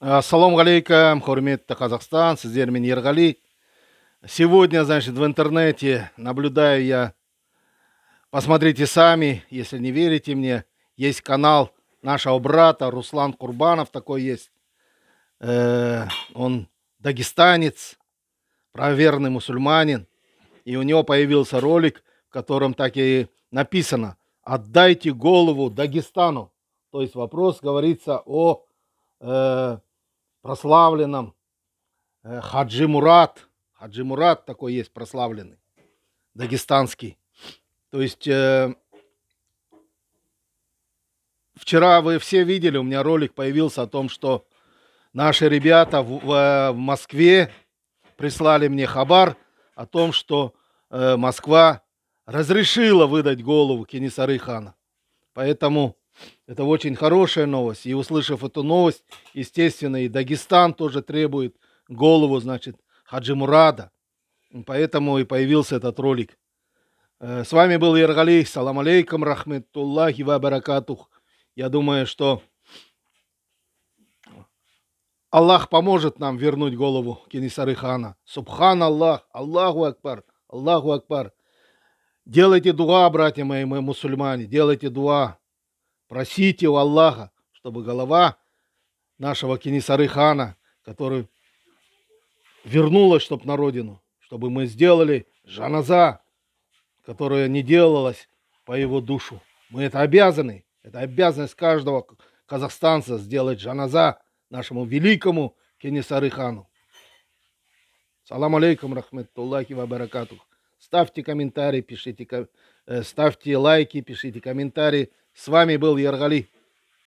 ассалому алейкум құрметті Казахстан, сіздермен ерғали сегодня значит в интернете наблюдаю я посмотрите сами если не верите мне есть канал нашего брата руслан курбанов такой есть э, он дагестанец проверный мусульманин и у него появился ролик в котором так и написано отдайте голову дагестану то есть вопрос говорится о э, прославленном э, Хаджи Мурат. Хаджи Мурат такой есть прославленный, дагестанский. То есть э, вчера вы все видели, у меня ролик появился о том, что наши ребята в, в, в Москве прислали мне хабар о том, что э, Москва разрешила выдать голову Кенесары хана. Поэтому это очень хорошая новость. И услышав эту новость, естественно, и Дагестан тоже требует голову, значит, Хаджи Мурада. Поэтому и появился этот ролик. Э, с вами был Иргалей. Салам алейкум, рахметтуллахи ва баракатух. Я думаю, что Аллах поможет нам вернуть голову Кенисары хана. Субхан Аллах, Аллаху Акбар, Аллаху Акбар. Делайте дуа, братья мои, мы мусульмане, делайте дуа. Просите у Аллаха, чтобы голова нашего Кенисары хана, который вернулась, чтобы на родину, чтобы мы сделали жаназа, которая не делалась по его душу. Мы это обязаны. Это обязанность каждого казахстанца сделать жаназа нашему великому Кенисары хану. Салам алейкум, рахметтуллахи ва баракатух. Ставьте комментарии, пишите, э, ставьте лайки, пишите комментарии. С вами был Ергали.